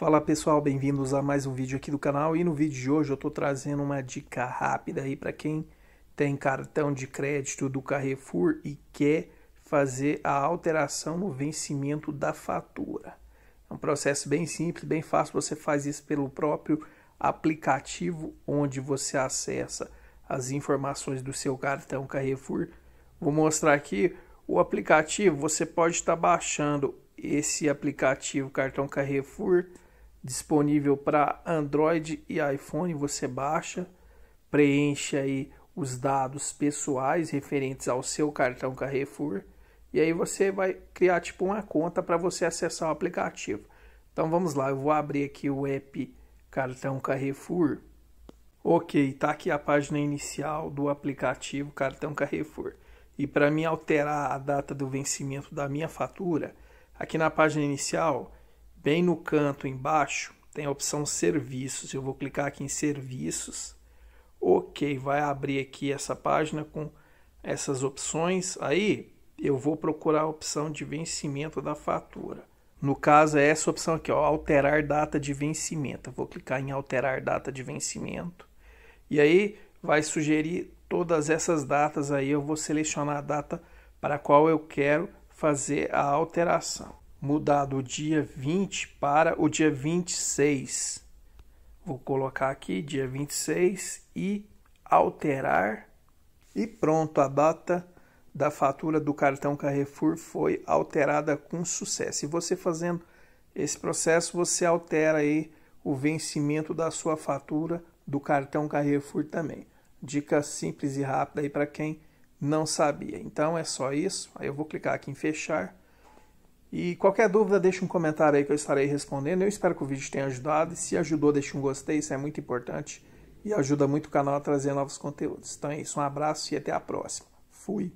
Fala pessoal, bem-vindos a mais um vídeo aqui do canal e no vídeo de hoje eu estou trazendo uma dica rápida aí para quem tem cartão de crédito do Carrefour e quer fazer a alteração no vencimento da fatura. É um processo bem simples, bem fácil, você faz isso pelo próprio aplicativo onde você acessa as informações do seu cartão Carrefour. Vou mostrar aqui o aplicativo, você pode estar tá baixando esse aplicativo cartão Carrefour disponível para Android e iPhone, você baixa, preenche aí os dados pessoais referentes ao seu cartão Carrefour e aí você vai criar tipo uma conta para você acessar o aplicativo. Então vamos lá, eu vou abrir aqui o app Cartão Carrefour. Ok, tá aqui a página inicial do aplicativo Cartão Carrefour. E para mim alterar a data do vencimento da minha fatura, aqui na página inicial Bem no canto embaixo tem a opção serviços. Eu vou clicar aqui em serviços. Ok, vai abrir aqui essa página com essas opções. Aí eu vou procurar a opção de vencimento da fatura. No caso é essa opção aqui, ó, alterar data de vencimento. Eu vou clicar em alterar data de vencimento. E aí vai sugerir todas essas datas aí, eu vou selecionar a data para a qual eu quero fazer a alteração mudar do dia 20 para o dia 26. Vou colocar aqui dia 26 e alterar. E pronto, a data da fatura do cartão Carrefour foi alterada com sucesso. E você fazendo esse processo, você altera aí o vencimento da sua fatura do cartão Carrefour também. Dica simples e rápida aí para quem não sabia. Então é só isso. Aí eu vou clicar aqui em fechar. E qualquer dúvida, deixe um comentário aí que eu estarei respondendo. Eu espero que o vídeo tenha ajudado. E se ajudou, deixe um gostei, isso é muito importante e ajuda muito o canal a trazer novos conteúdos. Então é isso, um abraço e até a próxima. Fui!